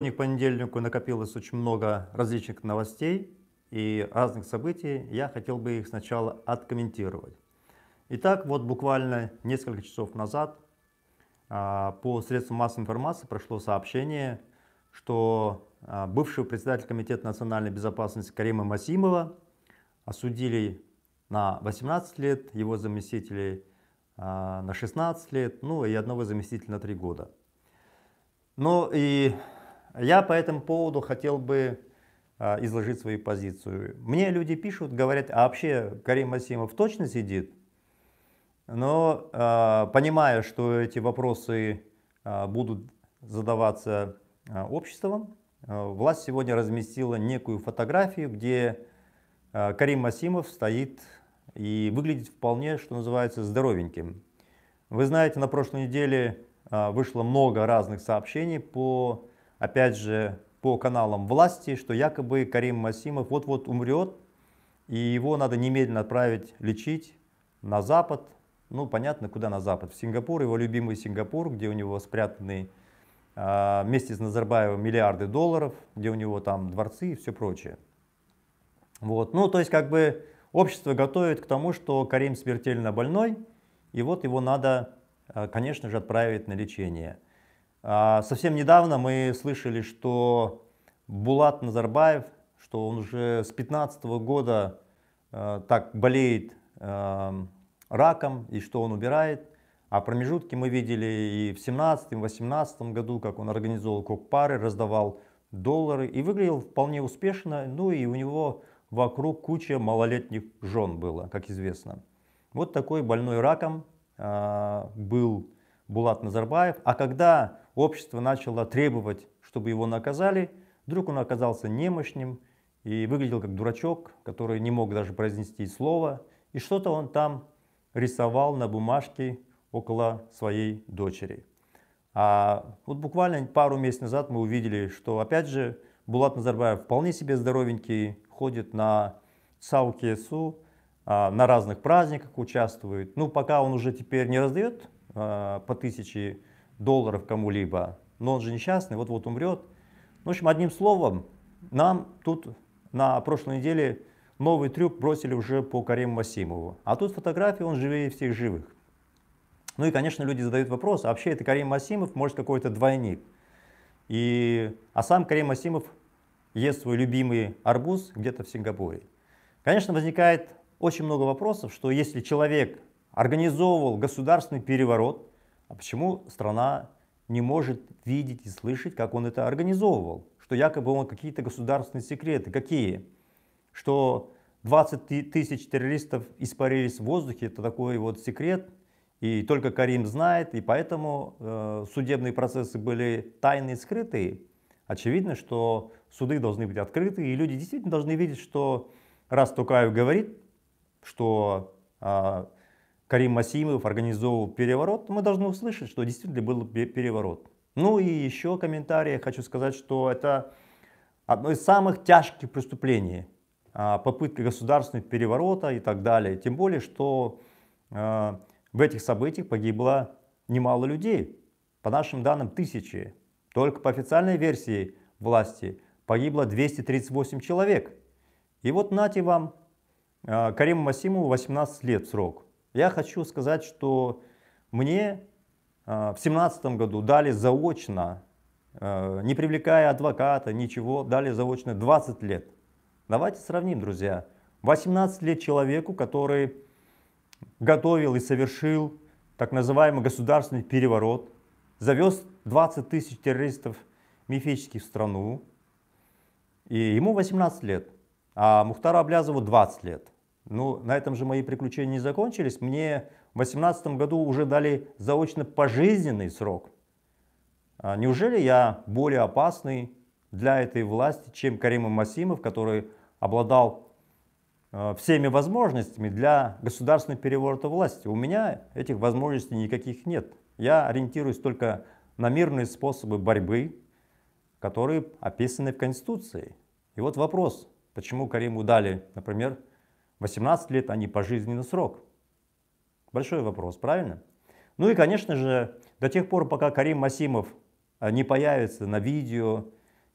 Сегодня к понедельнику накопилось очень много различных новостей и разных событий. Я хотел бы их сначала откомментировать. Итак, вот буквально несколько часов назад а, по средствам массовой информации прошло сообщение, что а, бывшего председателя Комитета национальной безопасности Карима Масимова осудили на 18 лет, его заместителей а, на 16 лет, ну и одного заместителя на 3 года. Но и я по этому поводу хотел бы а, изложить свою позицию. Мне люди пишут, говорят, а вообще Карим Масимов точно сидит? Но а, понимая, что эти вопросы а, будут задаваться а, обществом, а, власть сегодня разместила некую фотографию, где а, Карим Масимов стоит и выглядит вполне, что называется, здоровеньким. Вы знаете, на прошлой неделе вышло много разных сообщений по опять же, по каналам власти, что якобы Карим Масимов вот-вот умрет, и его надо немедленно отправить лечить на Запад. Ну, понятно, куда на Запад? В Сингапур, его любимый Сингапур, где у него спрятаны э, вместе с Назарбаевым миллиарды долларов, где у него там дворцы и все прочее. Вот. Ну, то есть, как бы общество готовит к тому, что Карим смертельно больной, и вот его надо, а, конечно же, отправить на лечение. А, совсем недавно мы слышали, что Булат Назарбаев, что он уже с 15 -го года э, так болеет эм, раком и что он убирает. А промежутки мы видели и в 17-18 году, как он организовал кок-пары, раздавал доллары и выглядел вполне успешно. Ну и у него вокруг куча малолетних жен было, как известно. Вот такой больной раком э, был Булат Назарбаев. А когда общество начало требовать, чтобы его наказали. Вдруг он оказался немощным и выглядел как дурачок, который не мог даже произнести слово. И что-то он там рисовал на бумажке около своей дочери. А вот буквально пару месяцев назад мы увидели, что опять же Булат Назарбаев вполне себе здоровенький, ходит на Саукесу, а, на разных праздниках участвует. Ну, пока он уже теперь не раздает а, по тысяче долларов кому-либо, но он же несчастный, вот-вот умрет. В общем, одним словом, нам тут на прошлой неделе новый трюк бросили уже по Карему Масимову. А тут фотографии, он живее всех живых. Ну и, конечно, люди задают вопрос, а вообще это Карим Масимов, может, какой-то двойник. И, а сам Карим Масимов ест свой любимый арбуз где-то в Сингапуре. Конечно, возникает очень много вопросов, что если человек организовывал государственный переворот, а почему страна не может видеть и слышать, как он это организовывал? Что якобы он какие-то государственные секреты. Какие? Что 20 тысяч террористов испарились в воздухе, это такой вот секрет, и только Карим знает, и поэтому э, судебные процессы были тайные, скрытые. Очевидно, что суды должны быть открыты, и люди действительно должны видеть, что раз Тукаев говорит, что а, Карим Масимов организовал переворот, мы должны услышать, что действительно был переворот. Ну и еще комментарий, я хочу сказать, что это одно из самых тяжких преступлений, а, попытка государственного переворота и так далее. Тем более, что а, в этих событиях погибло немало людей, по нашим данным тысячи. Только по официальной версии власти погибло 238 человек. И вот нате вам, а, Кариму Масимову 18 лет срок. Я хочу сказать, что мне э, в семнадцатом году дали заочно, э, не привлекая адвоката, ничего, дали заочно 20 лет. Давайте сравним, друзья. 18 лет человеку, который готовил и совершил так называемый государственный переворот, завез 20 тысяч террористов мифических в страну, и ему 18 лет, а Мухтара Аблязову 20 лет – ну, на этом же мои приключения не закончились. Мне в 2018 году уже дали заочно пожизненный срок. А неужели я более опасный для этой власти, чем Каримов Масимов, который обладал э, всеми возможностями для государственного переворота власти? У меня этих возможностей никаких нет. Я ориентируюсь только на мирные способы борьбы, которые описаны в Конституции. И вот вопрос, почему Кариму дали, например, 18 лет, а не пожизненный срок. Большой вопрос, правильно? Ну и, конечно же, до тех пор, пока Карим Масимов а, не появится на видео,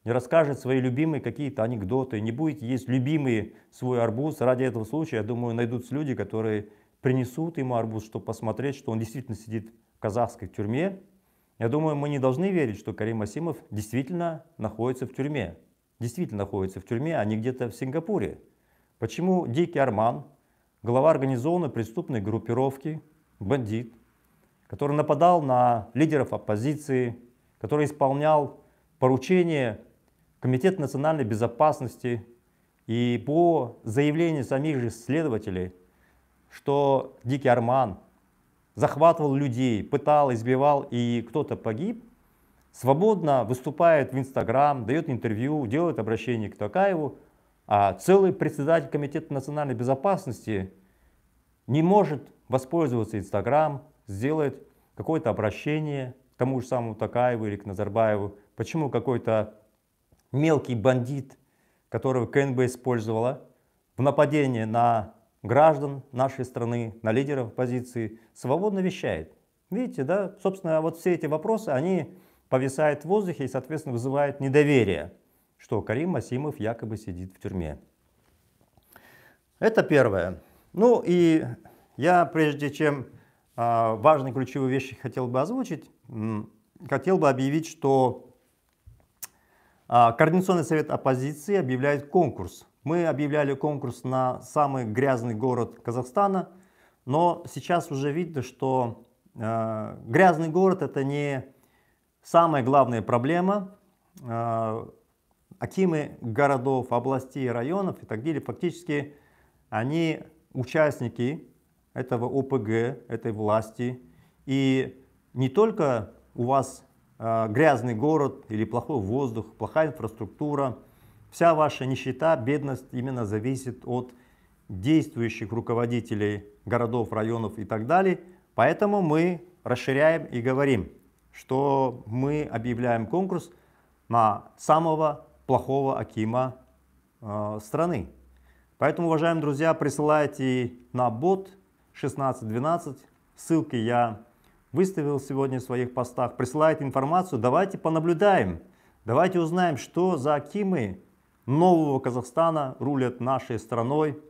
не расскажет свои любимые какие-то анекдоты, не будет есть любимый свой арбуз. Ради этого случая, я думаю, найдутся люди, которые принесут ему арбуз, чтобы посмотреть, что он действительно сидит в казахской тюрьме. Я думаю, мы не должны верить, что Карим Масимов действительно находится в тюрьме. Действительно находится в тюрьме, а не где-то в Сингапуре. Почему Дикий Арман, глава организованной преступной группировки, бандит, который нападал на лидеров оппозиции, который исполнял поручения Комитета национальной безопасности и по заявлению самих же следователей, что Дикий Арман захватывал людей, пытал, избивал и кто-то погиб, свободно выступает в Инстаграм, дает интервью, делает обращение к Такаеву, а целый председатель Комитета национальной безопасности не может воспользоваться Инстаграм, сделать какое-то обращение к тому же самому Такаеву или к Назарбаеву. Почему какой-то мелкий бандит, которого КНБ использовала в нападении на граждан нашей страны, на лидеров оппозиции, свободно вещает. Видите, да, собственно, вот все эти вопросы, они повисают в воздухе и, соответственно, вызывают недоверие что Карим Масимов якобы сидит в тюрьме. Это первое. Ну и я, прежде чем а, важные ключевые вещи хотел бы озвучить, хотел бы объявить, что а, Координационный совет оппозиции объявляет конкурс. Мы объявляли конкурс на самый грязный город Казахстана, но сейчас уже видно, что а, грязный город это не самая главная проблема акимы городов, областей, районов и так далее, фактически они участники этого ОПГ, этой власти. И не только у вас э, грязный город или плохой воздух, плохая инфраструктура, вся ваша нищета, бедность именно зависит от действующих руководителей городов, районов и так далее. Поэтому мы расширяем и говорим, что мы объявляем конкурс на самого плохого Акима э, страны. Поэтому, уважаемые друзья, присылайте на бот 1612. Ссылки я выставил сегодня в своих постах. Присылайте информацию. Давайте понаблюдаем. Давайте узнаем, что за Акимы нового Казахстана рулят нашей страной.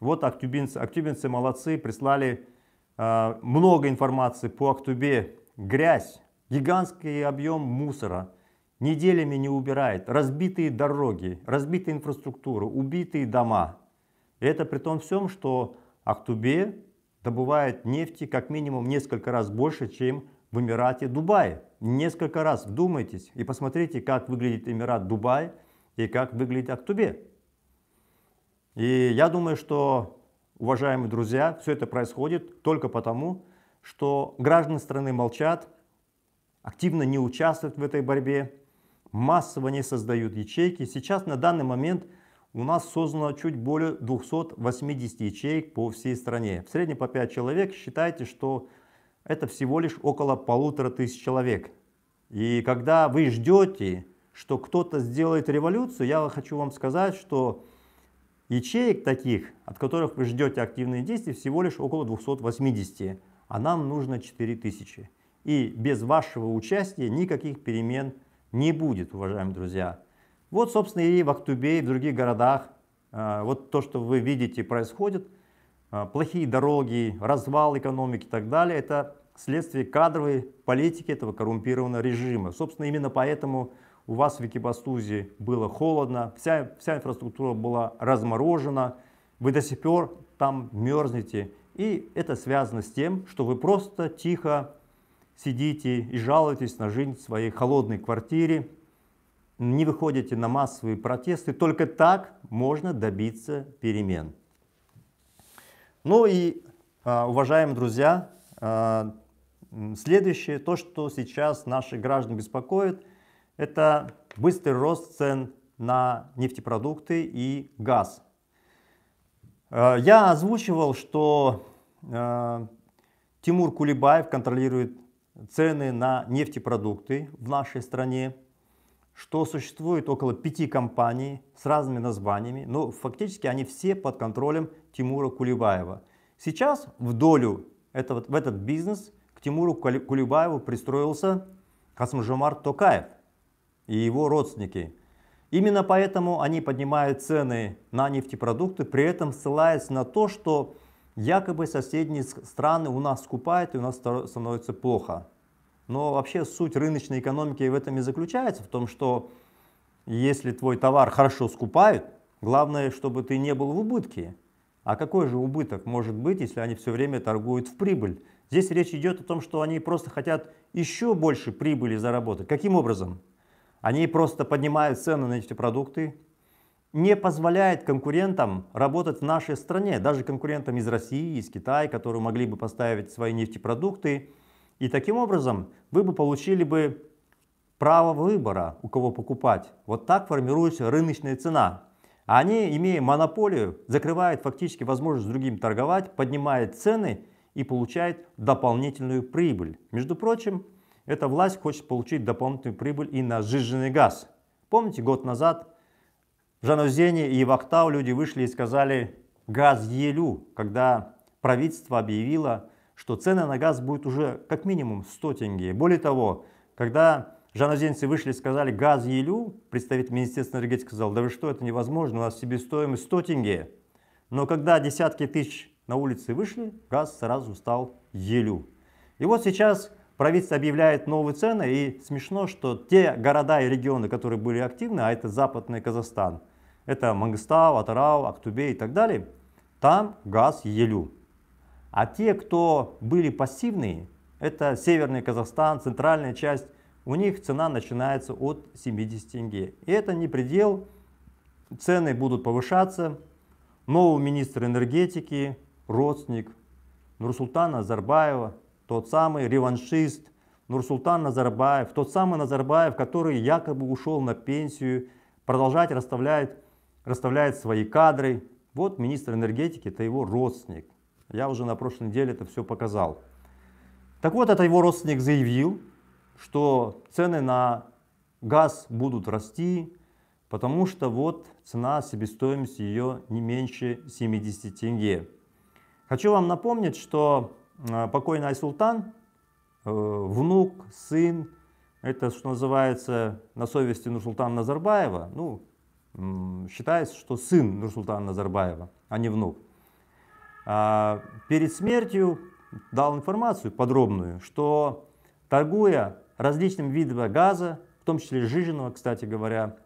Вот актюбинцы. Актюбинцы молодцы. Прислали э, много информации по Актюбе, Грязь. Гигантский объем мусора – неделями не убирает. Разбитые дороги, разбитая инфраструктура, убитые дома. это при том всем, что Актубе добывает нефти как минимум несколько раз больше, чем в Эмирате Дубае. Несколько раз вдумайтесь и посмотрите, как выглядит Эмират Дубай и как выглядит Актубе. И я думаю, что, уважаемые друзья, все это происходит только потому, что граждане страны молчат, активно не участвуют в этой борьбе, массово не создают ячейки. Сейчас на данный момент у нас создано чуть более 280 ячеек по всей стране. В среднем по 5 человек. Считайте, что это всего лишь около полутора тысяч человек. И когда вы ждете, что кто-то сделает революцию, я хочу вам сказать, что ячеек таких, от которых вы ждете активные действия, всего лишь около 280, а нам нужно 4000. И без вашего участия никаких перемен не будет, уважаемые друзья. Вот, собственно, и в Актубе, и в других городах э, вот то, что вы видите, происходит. Э, плохие дороги, развал экономики и так далее, это следствие кадровой политики этого коррумпированного режима. Собственно, именно поэтому у вас в Экибастузе было холодно, вся, вся инфраструктура была разморожена, вы до сих пор там мерзнете. И это связано с тем, что вы просто тихо сидите и жалуетесь на жизнь в своей холодной квартире, не выходите на массовые протесты, только так можно добиться перемен. Ну и, а, уважаемые друзья, а, следующее, то, что сейчас наши граждан беспокоит, это быстрый рост цен на нефтепродукты и газ. А, я озвучивал, что Тимур Кулибаев контролирует цены на нефтепродукты в нашей стране, что существует около пяти компаний с разными названиями, но ну, фактически они все под контролем Тимура Кулебаева. Сейчас в долю этого, в этот бизнес к Тимуру Кулебаеву пристроился Касмжамар Токаев и его родственники. Именно поэтому они поднимают цены на нефтепродукты, при этом ссылаясь на то, что Якобы соседние страны у нас скупают и у нас становится плохо. Но вообще суть рыночной экономики в этом и заключается, в том, что если твой товар хорошо скупают, главное, чтобы ты не был в убытке. А какой же убыток может быть, если они все время торгуют в прибыль? Здесь речь идет о том, что они просто хотят еще больше прибыли заработать. Каким образом? Они просто поднимают цены на эти продукты, не позволяет конкурентам работать в нашей стране, даже конкурентам из России, из Китая, которые могли бы поставить свои нефтепродукты. И таким образом вы бы получили бы право выбора, у кого покупать. Вот так формируется рыночная цена. они, имея монополию, закрывают фактически возможность другим торговать, поднимают цены и получают дополнительную прибыль. Между прочим, эта власть хочет получить дополнительную прибыль и на сжиженный газ. Помните, год назад в и в люди вышли и сказали «газ елю», когда правительство объявило, что цены на газ будут уже как минимум 100 тенге. Более того, когда жанузенцы вышли и сказали «газ елю», представитель Министерства энергетики сказал «да вы что, это невозможно, у нас себестоимость 100 тенге». Но когда десятки тысяч на улице вышли, газ сразу стал елю. И вот сейчас Правительство объявляет новые цены, и смешно, что те города и регионы, которые были активны, а это Западный Казахстан, это Мангстау, Атарау, Актубе и так далее, там газ елю. А те, кто были пассивные, это Северный Казахстан, центральная часть, у них цена начинается от 70 тенге. И это не предел, цены будут повышаться. Новый министр энергетики, родственник Нурсултана Зарбаева, тот самый реваншист Нурсултан Назарбаев, тот самый Назарбаев, который якобы ушел на пенсию, продолжать расставлять, расставляет свои кадры. Вот министр энергетики, это его родственник. Я уже на прошлой неделе это все показал. Так вот, это его родственник заявил, что цены на газ будут расти, потому что вот цена себестоимость ее не меньше 70 тенге. Хочу вам напомнить, что Э, покойный Айсултан, э, внук, сын, это, что называется, на совести Нурсултана Назарбаева, ну, считается, что сын Нурсултана Назарбаева, а не внук. А, перед смертью дал информацию подробную, что торгуя различным видами газа, в том числе жиженного, кстати говоря,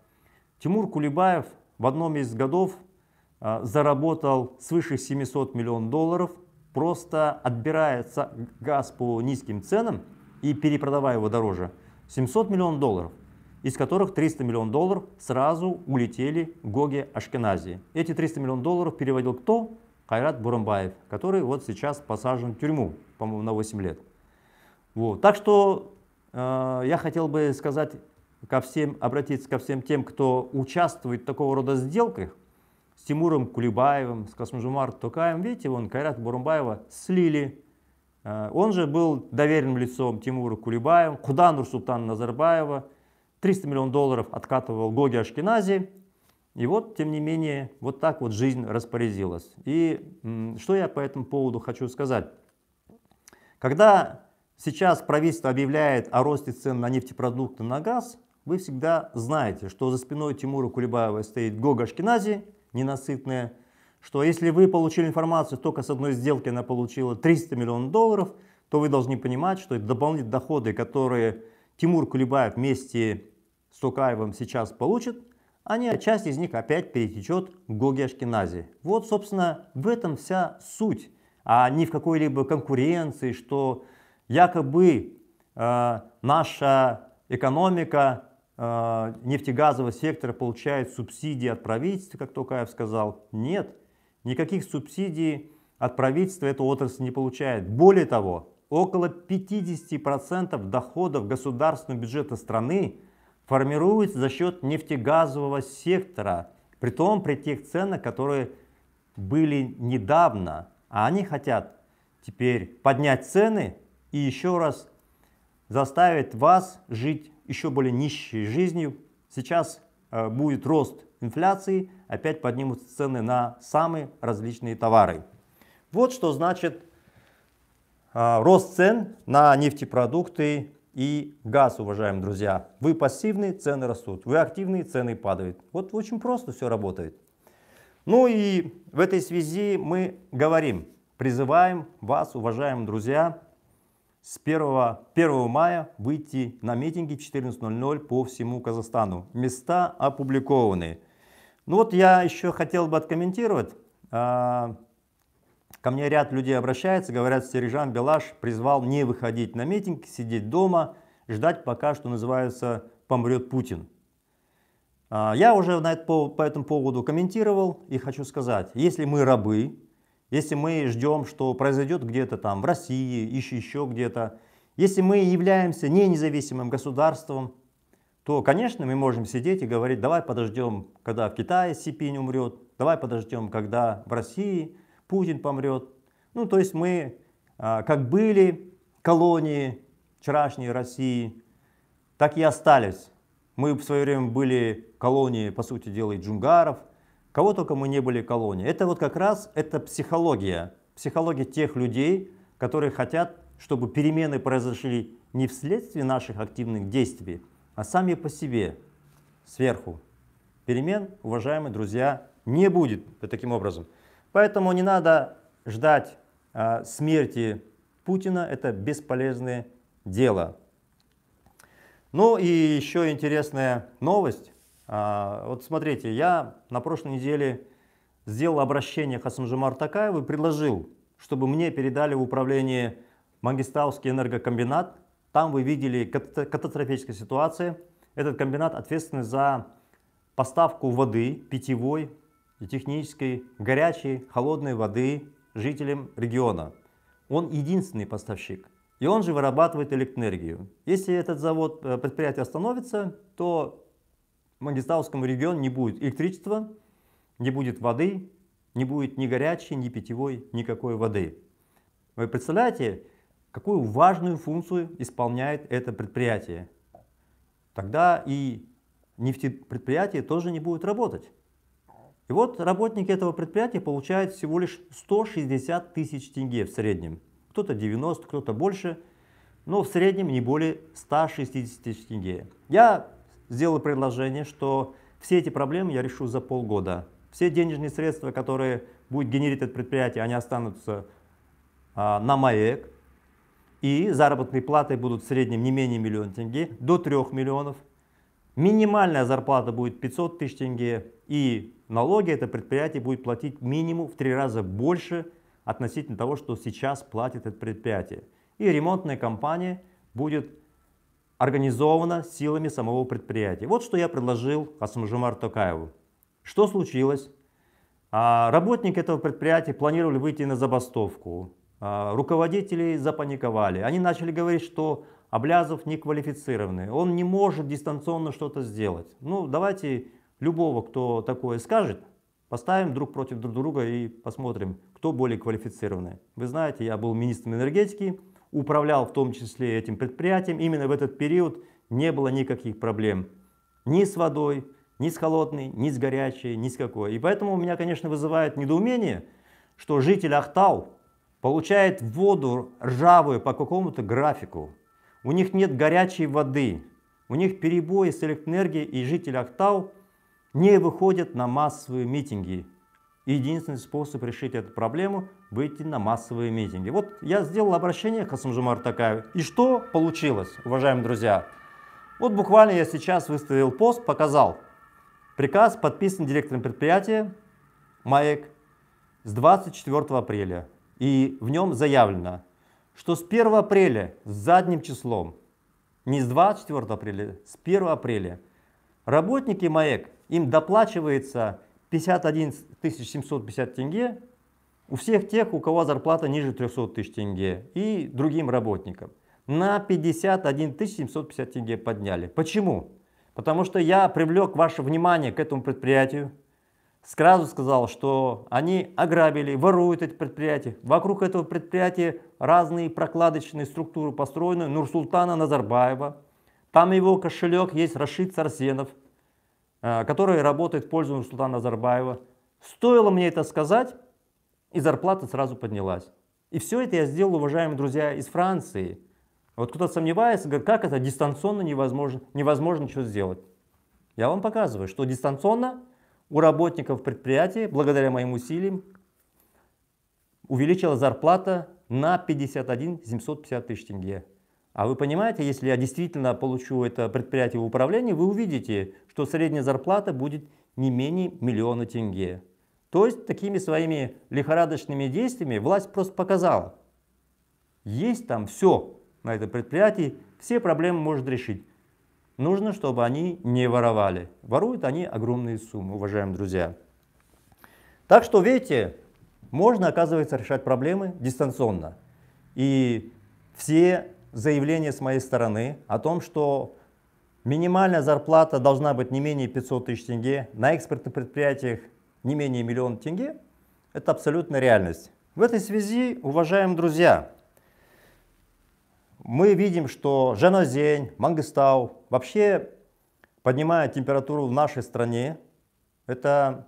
Тимур Кулибаев в одном из годов э, заработал свыше 700 миллионов долларов – просто отбирается газ по низким ценам и перепродавая его дороже, 700 миллионов долларов, из которых 300 миллионов долларов сразу улетели Гоге Ашкеназии. Эти 300 миллионов долларов переводил кто? Хайрат Бурамбаев, который вот сейчас посажен в тюрьму, по-моему, на 8 лет. Вот. Так что э, я хотел бы сказать ко всем, обратиться ко всем тем, кто участвует в такого рода сделках, с Тимуром Кулибаевым, с Касмужумар Токаем. Видите, вон Кайрат Бурумбаева слили. Э, он же был доверенным лицом Тимура Кулибаева, куда Нурсултана Назарбаева. 300 миллионов долларов откатывал Гоги Ашкенази. И вот, тем не менее, вот так вот жизнь распорядилась. И что я по этому поводу хочу сказать. Когда сейчас правительство объявляет о росте цен на нефтепродукты, на газ, вы всегда знаете, что за спиной Тимура Кулебаева стоит Гога Ашкенази – ненасытная, что если вы получили информацию только с одной сделки, она получила 300 миллионов долларов, то вы должны понимать, что это дополнительные доходы, которые Тимур Кулебаев вместе с Токаевым сейчас получит, они, а часть из них опять перетечет к Гоге Ашкенази. Вот, собственно, в этом вся суть, а не в какой-либо конкуренции, что якобы э, наша экономика а, нефтегазового сектора получает субсидии от правительства, как Токаев сказал. Нет, никаких субсидий от правительства эта отрасль не получает. Более того, около 50% доходов государственного бюджета страны формируется за счет нефтегазового сектора, при том при тех ценах, которые были недавно, а они хотят теперь поднять цены и еще раз заставить вас жить еще более нищей жизнью. Сейчас э, будет рост инфляции, опять поднимутся цены на самые различные товары. Вот что значит э, рост цен на нефтепродукты и газ, уважаемые друзья. Вы пассивные, цены растут. Вы активные, цены падают. Вот очень просто все работает. Ну и в этой связи мы говорим, призываем вас, уважаемые друзья, с 1, 1 мая выйти на митинги 14.00 по всему Казахстану. Места опубликованы. Ну вот я еще хотел бы откомментировать. А, ко мне ряд людей обращается, говорят, Сережан Белаш призвал не выходить на митинг, сидеть дома, ждать пока, что называется, помрет Путин. А, я уже на это, по этому поводу комментировал и хочу сказать, если мы рабы, если мы ждем, что произойдет где-то там в России, еще, еще где-то, если мы являемся не независимым государством, то, конечно, мы можем сидеть и говорить, давай подождем, когда в Китае Сипин умрет, давай подождем, когда в России Путин помрет. Ну, то есть мы, а, как были колонии вчерашней России, так и остались. Мы в свое время были колонии, по сути дела, и джунгаров – Кого только мы не были колонии. Это вот как раз это психология. Психология тех людей, которые хотят, чтобы перемены произошли не вследствие наших активных действий, а сами по себе, сверху. Перемен, уважаемые друзья, не будет таким образом. Поэтому не надо ждать а, смерти Путина, это бесполезное дело. Ну и еще интересная новость. А, вот смотрите, я на прошлой неделе сделал обращение к Асамжимар Такаеву и предложил, чтобы мне передали в управление Магистауский энергокомбинат. Там вы видели катастрофическую ситуацию. Этот комбинат ответственный за поставку воды, питьевой и технической, горячей, холодной воды жителям региона. Он единственный поставщик. И он же вырабатывает электроэнергию. Если этот завод, э, предприятие остановится, то в Мангистауском не будет электричества, не будет воды, не будет ни горячей, ни питьевой, никакой воды. Вы представляете, какую важную функцию исполняет это предприятие? Тогда и нефтепредприятие тоже не будет работать. И вот работники этого предприятия получают всего лишь 160 тысяч тенге в среднем. Кто-то 90, кто-то больше, но в среднем не более 160 тысяч тенге. Я сделал предложение, что все эти проблемы я решу за полгода. Все денежные средства, которые будет генерить это предприятие, они останутся а, на МАЭК. И заработные платы будут в среднем не менее миллиона тенге, до 3 миллионов. Минимальная зарплата будет 500 тысяч тенге. И налоги это предприятие будет платить минимум в три раза больше относительно того, что сейчас платит это предприятие. И ремонтная компания будет организовано силами самого предприятия. Вот что я предложил Асмажумар Токаеву. Что случилось? А, работники этого предприятия планировали выйти на забастовку. А, руководители запаниковали. Они начали говорить, что Облязов неквалифицированный, он не может дистанционно что-то сделать. Ну, давайте любого, кто такое скажет, поставим друг против друг друга и посмотрим, кто более квалифицированный. Вы знаете, я был министром энергетики, управлял в том числе этим предприятием, именно в этот период не было никаких проблем ни с водой, ни с холодной, ни с горячей, ни с какой. И поэтому у меня, конечно, вызывает недоумение, что житель Ахтау получает воду ржавую по какому-то графику. У них нет горячей воды, у них перебои с электроэнергией, и жители Ахтау не выходят на массовые митинги. единственный способ решить эту проблему выйти на массовые митинги. Вот я сделал обращение к Касымжумару Такаеву. И что получилось, уважаемые друзья? Вот буквально я сейчас выставил пост, показал. Приказ подписан директором предприятия «Маек» с 24 апреля. И в нем заявлено, что с 1 апреля с задним числом, не с 24 апреля, с 1 апреля, работники «Маек» им доплачивается 51 750 тенге у всех тех, у кого зарплата ниже 300 тысяч тенге и другим работникам. На 51 750 тенге подняли. Почему? Потому что я привлек ваше внимание к этому предприятию, сразу сказал, что они ограбили, воруют эти предприятия. Вокруг этого предприятия разные прокладочные структуры построены. Нурсултана Назарбаева, там его кошелек есть Рашид Сарсенов, э, который работает в пользу Нурсултана Назарбаева. Стоило мне это сказать, и зарплата сразу поднялась. И все это я сделал, уважаемые друзья, из Франции. Вот кто-то сомневается, говорит, как это дистанционно невозможно, невозможно что сделать. Я вам показываю, что дистанционно у работников предприятия, благодаря моим усилиям, увеличила зарплата на 51 750 тысяч тенге. А вы понимаете, если я действительно получу это предприятие в управлении, вы увидите, что средняя зарплата будет не менее миллиона тенге. То есть такими своими лихорадочными действиями власть просто показала, есть там все на этом предприятии, все проблемы может решить. Нужно, чтобы они не воровали. Воруют они огромные суммы, уважаемые друзья. Так что, видите, можно, оказывается, решать проблемы дистанционно. И все заявления с моей стороны о том, что минимальная зарплата должна быть не менее 500 тысяч тенге, на экспортных предприятиях не менее миллион тенге, это абсолютно реальность. В этой связи, уважаемые друзья, мы видим, что Женозень Мангистау вообще поднимает температуру в нашей стране. Это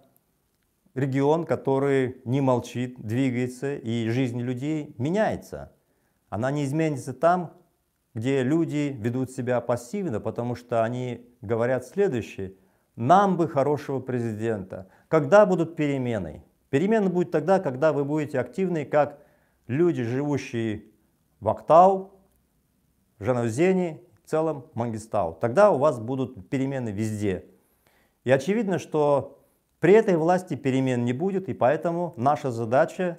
регион, который не молчит, двигается, и жизнь людей меняется. Она не изменится там, где люди ведут себя пассивно, потому что они говорят следующее. Нам бы хорошего президента, когда будут перемены? Перемены будут тогда, когда вы будете активны, как люди, живущие в Актау, Жанаузене, в целом Мангистау. Тогда у вас будут перемены везде. И очевидно, что при этой власти перемен не будет, и поэтому наша задача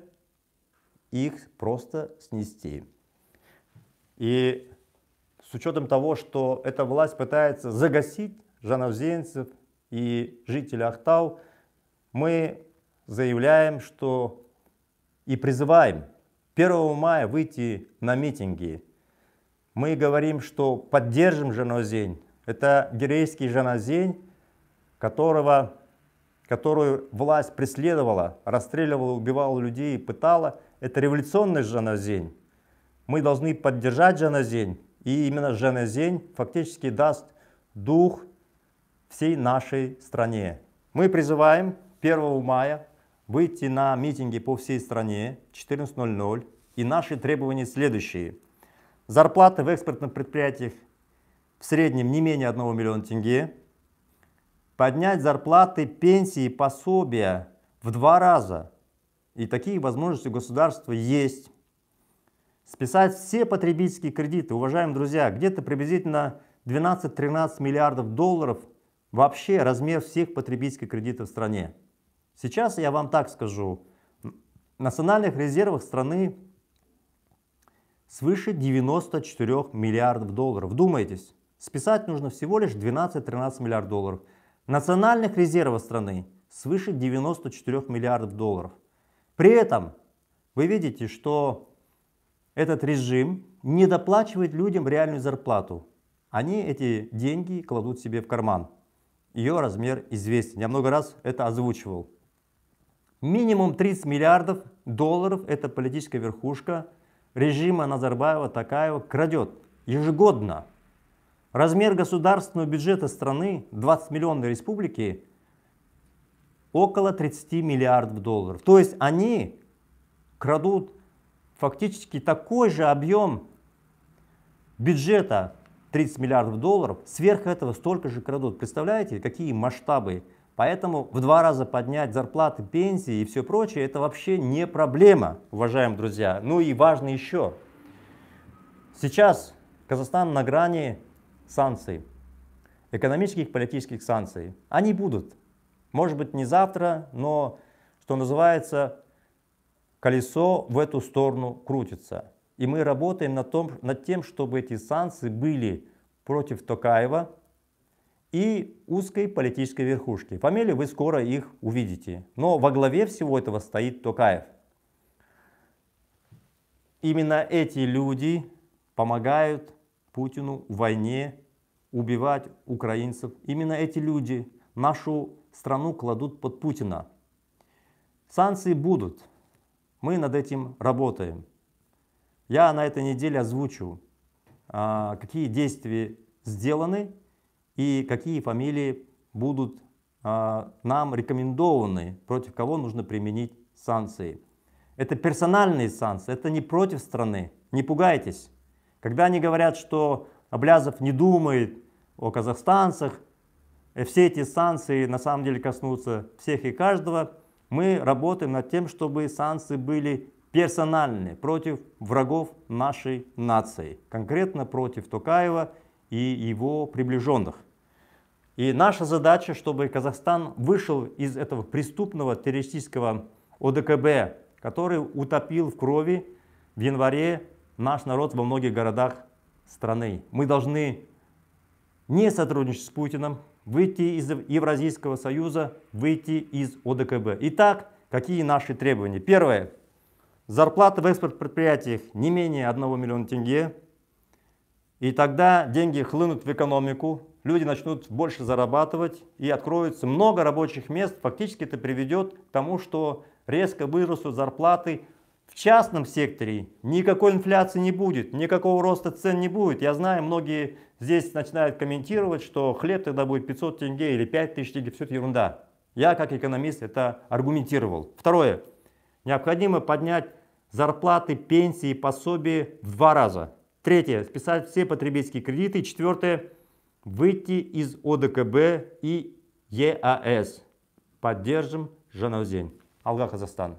их просто снести. И с учетом того, что эта власть пытается загасить жанавзенцев и жителей Ахтау, мы заявляем, что и призываем 1 мая выйти на митинги. Мы говорим, что поддержим Жанозень. Это герейский Жанозень, которого, которую власть преследовала, расстреливала, убивала людей, пытала. Это революционный Жанозень. Мы должны поддержать Жанозень. И именно Жанозень фактически даст дух всей нашей стране. Мы призываем 1 мая выйти на митинги по всей стране в 14.00. И наши требования следующие. Зарплаты в экспортных предприятиях в среднем не менее 1 миллиона тенге. Поднять зарплаты, пенсии, пособия в два раза. И такие возможности у государства есть. Списать все потребительские кредиты. Уважаемые друзья, где-то приблизительно 12-13 миллиардов долларов вообще размер всех потребительских кредитов в стране. Сейчас я вам так скажу, в национальных резервах страны свыше 94 миллиардов долларов. Вдумайтесь, списать нужно всего лишь 12-13 миллиардов долларов. Национальных резервов страны свыше 94 миллиардов долларов. При этом вы видите, что этот режим не доплачивает людям реальную зарплату. Они эти деньги кладут себе в карман. Ее размер известен. Я много раз это озвучивал. Минимум 30 миллиардов долларов эта политическая верхушка режима Назарбаева, Такаева крадет ежегодно. Размер государственного бюджета страны 20 миллионной республики около 30 миллиардов долларов. То есть они крадут фактически такой же объем бюджета 30 миллиардов долларов, сверх этого столько же крадут. Представляете, какие масштабы Поэтому в два раза поднять зарплаты, пенсии и все прочее, это вообще не проблема, уважаемые друзья. Ну и важно еще. Сейчас Казахстан на грани санкций, экономических и политических санкций. Они будут. Может быть не завтра, но, что называется, колесо в эту сторону крутится. И мы работаем над, том, над тем, чтобы эти санкции были против Токаева, и узкой политической верхушки. Фамилии вы скоро их увидите. Но во главе всего этого стоит Токаев. Именно эти люди помогают Путину в войне убивать украинцев. Именно эти люди нашу страну кладут под Путина. Санкции будут. Мы над этим работаем. Я на этой неделе озвучу, а, какие действия сделаны и какие фамилии будут а, нам рекомендованы, против кого нужно применить санкции. Это персональные санкции, это не против страны, не пугайтесь. Когда они говорят, что Облязов не думает о казахстанцах, э, все эти санкции на самом деле коснутся всех и каждого, мы работаем над тем, чтобы санкции были персональны против врагов нашей нации, конкретно против Токаева и его приближенных. И наша задача, чтобы Казахстан вышел из этого преступного террористического ОДКБ, который утопил в крови в январе наш народ во многих городах страны. Мы должны не сотрудничать с Путиным, выйти из Евразийского союза, выйти из ОДКБ. Итак, какие наши требования? Первое. Зарплата в экспорт предприятиях не менее 1 миллиона тенге. И тогда деньги хлынут в экономику, люди начнут больше зарабатывать и откроется много рабочих мест. Фактически это приведет к тому, что резко вырастут зарплаты в частном секторе. Никакой инфляции не будет, никакого роста цен не будет. Я знаю, многие здесь начинают комментировать, что хлеб тогда будет 500 тенге или 5000 тенге, все это ерунда. Я как экономист это аргументировал. Второе. Необходимо поднять зарплаты, пенсии, пособия в два раза. Третье. Списать все потребительские кредиты. Четвертое выйти из ОДКБ и ЕАС. Поддержим Жанаузень. Алга Казахстан.